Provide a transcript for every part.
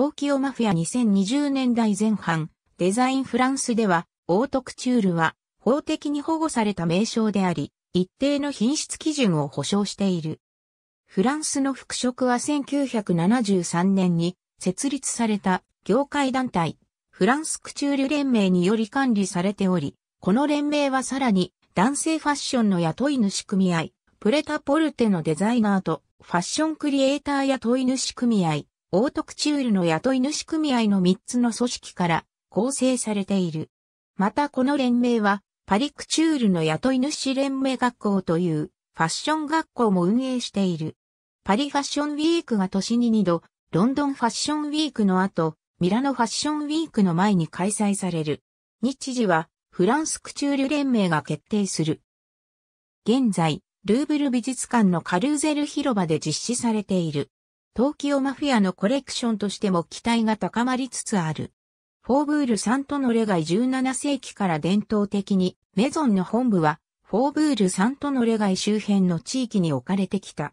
東京マフィア2020年代前半、デザインフランスでは、オートクチュールは法的に保護された名称であり、一定の品質基準を保障している。フランスの服飾は1973年に設立された業界団体、フランスクチュール連盟により管理されており、この連盟はさらに男性ファッションの雇い主組合、プレタポルテのデザイナーとファッションクリエイター雇い主組合、オートクチュールの雇い主組合の3つの組織から構成されている。またこの連盟は、パリクチュールの雇い主連盟学校というファッション学校も運営している。パリファッションウィークが年に2度、ロンドンファッションウィークの後、ミラノファッションウィークの前に開催される。日時は、フランスクチュール連盟が決定する。現在、ルーブル美術館のカルーゼル広場で実施されている。東京マフィアのコレクションとしても期待が高まりつつある。フォーブール3とのレガイ17世紀から伝統的に、メゾンの本部は、フォーブール3とのレガイ周辺の地域に置かれてきた。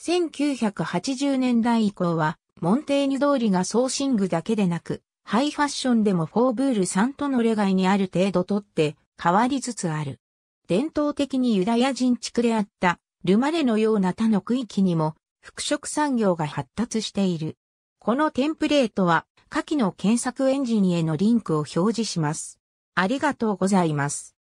1980年代以降は、モンテーニュ通りがソーシングだけでなく、ハイファッションでもフォーブール3とのレガイにある程度とって変わりつつある。伝統的にユダヤ人地区であったルマレのような他の区域にも服飾産業が発達している。このテンプレートは下記の検索エンジンへのリンクを表示します。ありがとうございます。